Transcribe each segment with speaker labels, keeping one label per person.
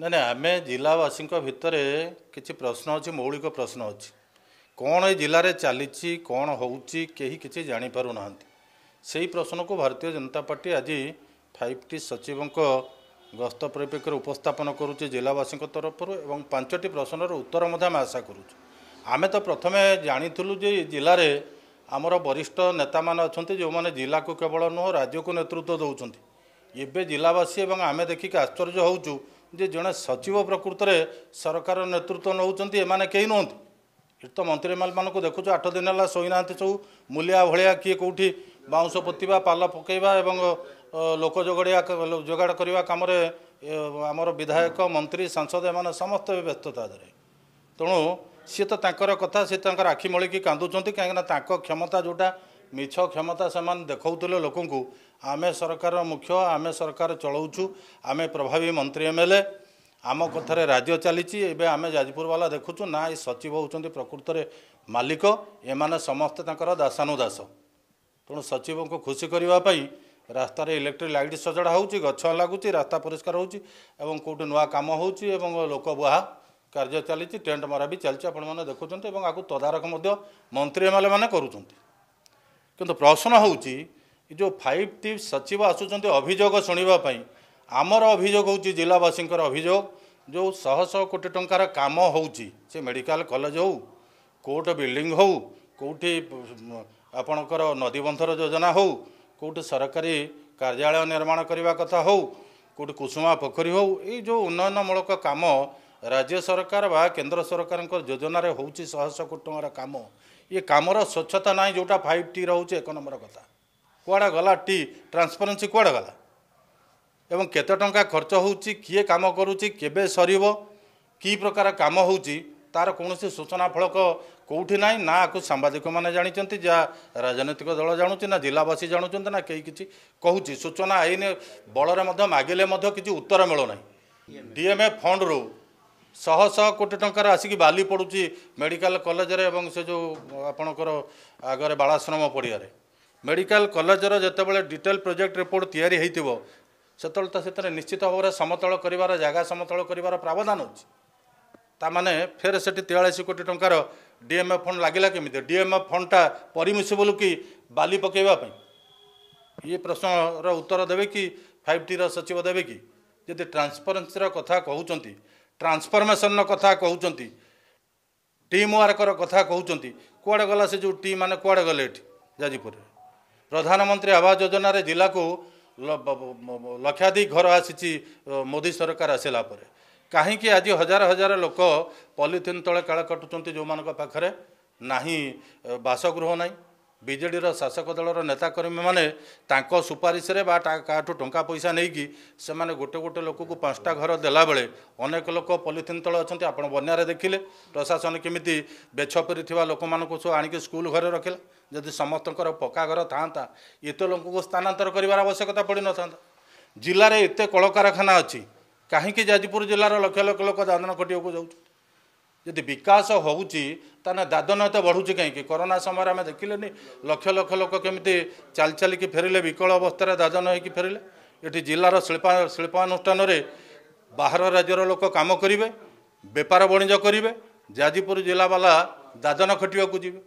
Speaker 1: ନାଇଁ ନାଇଁ ଆମେ ଜିଲ୍ଲାବାସୀଙ୍କ ଭିତରେ କିଛି ପ୍ରଶ୍ନ ଅଛି ମୌଳିକ ପ୍ରଶ୍ନ ଅଛି କ'ଣ ଏ ଜିଲ୍ଲାରେ ଚାଲିଛି କ'ଣ ହେଉଛି କେହି କିଛି ଜାଣିପାରୁନାହାନ୍ତି ସେହି ପ୍ରଶ୍ନକୁ ଭାରତୀୟ ଜନତା ପାର୍ଟି ଆଜି ଫାଇଭ୍ ଟି ସଚିବଙ୍କ ଗସ୍ତ ପରିପ୍ରେକ୍ଷୀରେ ଉପସ୍ଥାପନ କରୁଛି ଜିଲ୍ଲାବାସୀଙ୍କ ତରଫରୁ ଏବଂ ପାଞ୍ଚଟି ପ୍ରଶ୍ନର ଉତ୍ତର ମଧ୍ୟ ଆମେ ଆଶା କରୁଛୁ ଆମେ ତ ପ୍ରଥମେ ଜାଣିଥିଲୁ ଯେ ଜିଲ୍ଲାରେ ଆମର ବରିଷ୍ଠ ନେତାମାନେ ଅଛନ୍ତି ଯେଉଁମାନେ ଜିଲ୍ଲାକୁ କେବଳ ନୁହଁ ରାଜ୍ୟକୁ ନେତୃତ୍ୱ ଦେଉଛନ୍ତି ଏବେ ଜିଲ୍ଲାବାସୀ ଏବଂ ଆମେ ଦେଖିକି ଆଶ୍ଚର୍ଯ୍ୟ ହେଉଛୁ ଯେ ଜଣେ ସଚିବ ପ୍ରକୃତରେ ସରକାର ନେତୃତ୍ୱ ନେଉଛନ୍ତି ଏମାନେ କେହି ନୁହନ୍ତି ଏଠି ତ ମନ୍ତ୍ରୀମାନଙ୍କୁ ଦେଖୁଛୁ ଆଠ ଦିନ ହେଲା ଶୋଇନାହାନ୍ତି ସବୁ ମୂଲିଆ ଭଳିଆ କିଏ କେଉଁଠି ବାଉଁଶ ପୋତିବା ପାଲ ପକାଇବା ଏବଂ ଲୋକ ଯୋଗାଡ଼ିବା ଯୋଗାଡ଼ କରିବା କାମରେ ଆମର ବିଧାୟକ ମନ୍ତ୍ରୀ ସାଂସଦ ଏମାନେ ସମସ୍ତେ ବ୍ୟସ୍ତତା ଦେଲେ ତେଣୁ ସିଏ ତ ତାଙ୍କର କଥା ସିଏ ତାଙ୍କର ଆଖି ମଳିକି କାନ୍ଦୁଛନ୍ତି କାହିଁକିନା ତାଙ୍କ କ୍ଷମତା ଯେଉଁଟା ମିଛ କ୍ଷମତା ସେମାନେ ଦେଖାଉଥିଲେ ଲୋକଙ୍କୁ ଆମେ ସରକାର ମୁଖ୍ୟ ଆମେ ସରକାର ଚଳାଉଛୁ ଆମେ ପ୍ରଭାବୀ ମନ୍ତ୍ରୀ ଏମ୍ ଏଲ୍ ଏ ଆମ କଥାରେ ରାଜ୍ୟ ଚାଲିଛି ଏବେ ଆମେ ଯାଜପୁର ବାଲା ଦେଖୁଛୁ ନା ଏ ସଚିବ ହେଉଛନ୍ତି ପ୍ରକୃତରେ ମାଲିକ ଏମାନେ ସମସ୍ତେ ତାଙ୍କର ଦାସାନୁଦାସ ତେଣୁ ସଚିବଙ୍କୁ ଖୁସି କରିବା ପାଇଁ ରାସ୍ତାରେ ଇଲେକ୍ଟ୍ରିକ୍ ଲାଇଟ୍ ସଜଡ଼ା ହେଉଛି ଗଛ ଲାଗୁଛି ରାସ୍ତା ପରିଷ୍କାର ହେଉଛି ଏବଂ କେଉଁଠି ନୂଆ କାମ ହେଉଛି ଏବଂ ଲୋକ ବୁହା କାର୍ଯ୍ୟ ଚାଲିଛି ଟେଣ୍ଟ ମରା ବି ଚାଲିଛି ଆପଣମାନେ ଦେଖୁଛନ୍ତି ଏବଂ ଆକୁ ତଦାରଖ ମଧ୍ୟ ମନ୍ତ୍ରୀ ଏମ୍ ଏଲ୍ ଏ ମାନେ କରୁଛନ୍ତି କିନ୍ତୁ ପ୍ରଶ୍ନ ହେଉଛି ଏ ଯେଉଁ ଫାଇଭ୍ ଟି ସଚିବ ଆସୁଛନ୍ତି ଅଭିଯୋଗ ଶୁଣିବା ପାଇଁ ଆମର ଅଭିଯୋଗ ହେଉଛି ଜିଲ୍ଲାବାସୀଙ୍କର ଅଭିଯୋଗ ଯେଉଁ ଶହ ଶହ କୋଟି ଟଙ୍କାର କାମ ହେଉଛି ସେ ମେଡ଼ିକାଲ କଲେଜ ହେଉ କୋର୍ଟ ବିଲ୍ଡିଂ ହେଉ କେଉଁଠି ଆପଣଙ୍କର ନଦୀବନ୍ଧର ଯୋଜନା ହେଉ କେଉଁଠି ସରକାରୀ କାର୍ଯ୍ୟାଳୟ ନିର୍ମାଣ କରିବା କଥା ହେଉ କେଉଁଠି କୁସୁମା ପୋଖରୀ ହେଉ ଏଇ ଯେଉଁ ଉନ୍ନୟନମୂଳକ କାମ ରାଜ୍ୟ ସରକାର ବା କେନ୍ଦ୍ର ସରକାରଙ୍କ ଯୋଜନାରେ ହେଉଛି ଶହଶହ କୋଟି ଟଙ୍କାର କାମ ଇଏ କାମର ସ୍ୱଚ୍ଛତା ନାହିଁ ଯେଉଁଟା ଫାଇଭ୍ ଟି ରହୁଛି ଏକ ନମ୍ବର କଥା କୁଆଡ଼େ ଗଲା ଟି ଟ୍ରାନ୍ସପରେନ୍ସି କୁଆଡ଼େ ଗଲା ଏବଂ କେତେ ଟଙ୍କା ଖର୍ଚ୍ଚ ହେଉଛି କିଏ କାମ କରୁଛି କେବେ ସରିବ କି ପ୍ରକାର କାମ ହେଉଛି ତା'ର କୌଣସି ସୂଚନା ଫଳକ କେଉଁଠି ନାହିଁ ନା ଆକୁ ସାମ୍ବାଦିକମାନେ ଜାଣିଛନ୍ତି ଯାହା ରାଜନୈତିକ ଦଳ ଜାଣୁଛି ନା ଜିଲ୍ଲାବାସୀ ଜାଣୁଛନ୍ତି ନା କେହି କିଛି କହୁଛି ସୂଚନା ଆଇନ ବଳରେ ମଧ୍ୟ ମାଗିଲେ ମଧ୍ୟ କିଛି ଉତ୍ତର ମିଳୁନାହିଁ ଡିଏମ୍ଏ ଫଣ୍ଡରୁ ଶହ ଶହ କୋଟି ଟଙ୍କାର ଆସିକି ବାଲି ପଡ଼ୁଛି ମେଡ଼ିକାଲ କଲେଜରେ ଏବଂ ସେ ଯେଉଁ ଆପଣଙ୍କର ଆଗରେ ବାଳାଶ୍ରମ ପଡ଼ିଆରେ ମେଡ଼ିକାଲ କଲେଜର ଯେତେବେଳେ ଡିଟେଲ ପ୍ରୋଜେକ୍ଟ ରିପୋର୍ଟ ତିଆରି ହୋଇଥିବ ସେତେବେଳେ ତ ସେଥିରେ ନିଶ୍ଚିତ ଭାବରେ ସମତଳ କରିବାର ଜାଗା ସମତଳ କରିବାର ପ୍ରାବଧାନ ଅଛି ତା ମାନେ ଫେର ସେଠି ତେୟାଳିଶ କୋଟି ଟଙ୍କାର ଡିଏମ୍ଏଫ୍ ଫଣ୍ଡ ଲାଗିଲା କେମିତି ଡିଏମ୍ଏଫ୍ ଫଣ୍ଡଟା ପରିମିଶିବୁଲୁ କି ବାଲି ପକାଇବା ପାଇଁ ଇଏ ପ୍ରଶ୍ନର ଉତ୍ତର ଦେବେ କି ଫାଇଭ ଟିର ସଚିବ ଦେବେ କି ଯଦି ଟ୍ରାନ୍ସପରେନ୍ସିର କଥା କହୁଛନ୍ତି ଟ୍ରାନ୍ସଫର୍ମେସନ୍ର କଥା କହୁଛନ୍ତି ଟିମ୍ ୱାର୍କର କଥା କହୁଛନ୍ତି କୁଆଡ଼େ ଗଲା ସେ ଯେଉଁ ଟିମ୍ ମାନେ କୁଆଡ଼େ ଗଲେ ଏଠି ଯାଜପୁରରେ ପ୍ରଧାନମନ୍ତ୍ରୀ ଆବାସ ଯୋଜନାରେ ଜିଲ୍ଲାକୁ ଲକ୍ଷାଧିକ ଘର ଆସିଛି ମୋଦି ସରକାର ଆସିଲା ପରେ କାହିଁକି ଆଜି ହଜାର ହଜାର ଲୋକ ପଲିଥିନ୍ ତଳେ କାଳ କାଟୁଛନ୍ତି ଯେଉଁମାନଙ୍କ ପାଖରେ ନାହିଁ ବାସଗୃହ ନାହିଁ ବିଜେଡ଼ିର ଶାସକ ଦଳର ନେତାକର୍ମୀମାନେ ତାଙ୍କ ସୁପାରିଶରେ ବା କାହାଠୁ ଟଙ୍କା ପଇସା ନେଇକି ସେମାନେ ଗୋଟେ ଗୋଟେ ଲୋକକୁ ପାଞ୍ଚଟା ଘର ଦେଲାବେଳେ ଅନେକ ଲୋକ ପଲିଥିନ୍ ତଳେ ଅଛନ୍ତି ଆପଣ ବନ୍ୟାରେ ଦେଖିଲେ ପ୍ରଶାସନ କେମିତି ବେଛ ଥିବା ଲୋକମାନଙ୍କୁ ସବୁ ଆଣିକି ସ୍କୁଲ ଘରେ ରଖିଲା ଯଦି ସମସ୍ତଙ୍କର ପକ୍କା ଘର ଥାଆନ୍ତା ଏତେ ଲୋକଙ୍କୁ ସ୍ଥାନାନ୍ତର କରିବାର ଆବଶ୍ୟକତା ପଡ଼ିନଥାନ୍ତା ଜିଲ୍ଲାରେ ଏତେ କଳକାରଖାନା ଅଛି କାହିଁକି ଯାଜପୁର ଜିଲ୍ଲାର ଲକ୍ଷ ଲକ୍ଷ ଲୋକ ଦାଦନ ଖଟିବାକୁ ଯାଉଛନ୍ତି ଯଦି ବିକାଶ ହେଉଛି ତାହେଲେ ଦାଦନ ଏତେ ବଢ଼ୁଛି କାହିଁକି କରୋନା ସମୟରେ ଆମେ ଦେଖିଲେନି ଲକ୍ଷ ଲକ୍ଷ ଲୋକ କେମିତି ଚାଲି ଚାଲିକି ଫେରିଲେ ବିକଳ ଅବସ୍ଥାରେ ଦାଦନ ହୋଇକି ଫେରିଲେ ଏଠି ଜିଲ୍ଲାର ଶିଳ୍ପା ଶିଳ୍ପାନୁଷ୍ଠାନରେ ବାହାର ରାଜ୍ୟର ଲୋକ କାମ କରିବେ ବେପାର ବଣିଜ କରିବେ ଯାଜପୁର ଜିଲ୍ଲାବାଲା ଦାଦନ ଖଟିବାକୁ ଯିବେ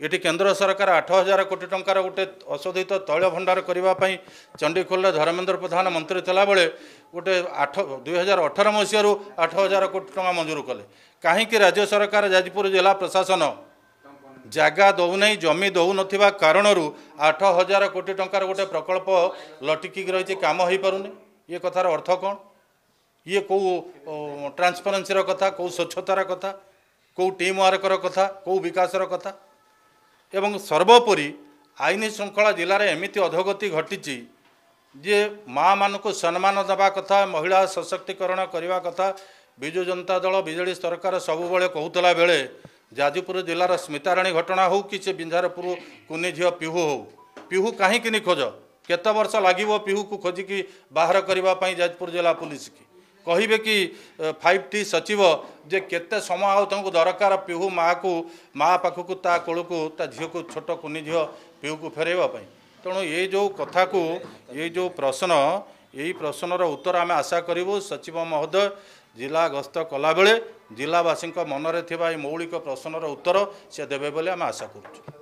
Speaker 1: ଏଠି କେନ୍ଦ୍ର ସରକାର ଆଠ ହଜାର କୋଟି ଟଙ୍କାର ଗୋଟେ ଅଶୋଧିତ ତୈଳ ଭଣ୍ଡାର କରିବା ପାଇଁ ଚଣ୍ଡିଖୋଲରେ ଧର୍ମେନ୍ଦ୍ର ପ୍ରଧାନ ମନ୍ତ୍ରୀ ଥିଲାବେଳେ ଗୋଟେ ଆଠ ଦୁଇହଜାର ଅଠର ମସିହାରୁ ଆଠ ହଜାର କୋଟି ଟଙ୍କା ମଞ୍ଜୁର କଲେ କାହିଁକି ରାଜ୍ୟ ସରକାର ଯାଜପୁର ଜିଲ୍ଲା ପ୍ରଶାସନ ଜାଗା ଦେଉନାହିଁ ଜମି ଦେଉନଥିବା କାରଣରୁ ଆଠ ହଜାର କୋଟି ଟଙ୍କାର ଗୋଟେ ପ୍ରକଳ୍ପ ଲଟିକି ରହିଛି କାମ ହୋଇପାରୁନି ଇଏ କଥାର ଅର୍ଥ କ'ଣ ଇଏ କେଉଁ ଟ୍ରାନ୍ସପରେନ୍ସିର କଥା କେଉଁ ସ୍ୱଚ୍ଛତାର କଥା କେଉଁ ଟିମ୍ ୱାର୍କର କଥା କେଉଁ ବିକାଶର କଥା ଏବଂ ସର୍ବୋପରି ଆଇନ ଶୃଙ୍ଖଳା ଜିଲ୍ଲାରେ ଏମିତି ଅଧୋଗତି ଘଟିଛି ଯେ ମାଆମାନଙ୍କୁ ସମ୍ମାନ ଦେବା କଥା ମହିଳା ସଶକ୍ତିକରଣ କରିବା କଥା ବିଜୁ ଜନତା ଦଳ ବିଜେଡ଼ି ସରକାର ସବୁବେଳେ କହୁଥିଲା ବେଳେ ଯାଜପୁର ଜିଲ୍ଲାର ସ୍ମିତାରାଣୀ ଘଟଣା ହେଉ କି ସେ ବିଞ୍ଝାରପୁର କୁନି ଝିଅ ପିହୁ ହେଉ ପିହୁ କାହିଁକି ନି ଖୋଜ କେତେ ବର୍ଷ ଲାଗିବ ପିହୁକୁ ଖୋଜିକି ବାହାର କରିବା ପାଇଁ ଯାଜପୁର ଜିଲ୍ଲା ପୁଲିସ୍ କି କହିବେ କି ଫାଇଭ୍ ଟି ସଚିବ ଯେ କେତେ ସମୟ ଆଉ ତାଙ୍କୁ ଦରକାର ପିହୁ ମାଆକୁ ମାଆ ପାଖକୁ ତା କୋଳକୁ ତା ଝିଅକୁ ଛୋଟ କୁନି ଝିଅ ପିହୁକୁ ଫେରାଇବା ପାଇଁ ତେଣୁ ଏଇ ଯେଉଁ କଥାକୁ ଏଇ ଯେଉଁ ପ୍ରଶ୍ନ ଏଇ ପ୍ରଶ୍ନର ଉତ୍ତର ଆମେ ଆଶା କରିବୁ ସଚିବ ମହୋଦୟ ଜିଲ୍ଲା ଗସ୍ତ କଲାବେଳେ ଜିଲ୍ଲାବାସୀଙ୍କ ମନରେ ଥିବା ଏହି ମୌଳିକ ପ୍ରଶ୍ନର ଉତ୍ତର ସେ ଦେବେ ବୋଲି ଆମେ ଆଶା କରୁଛୁ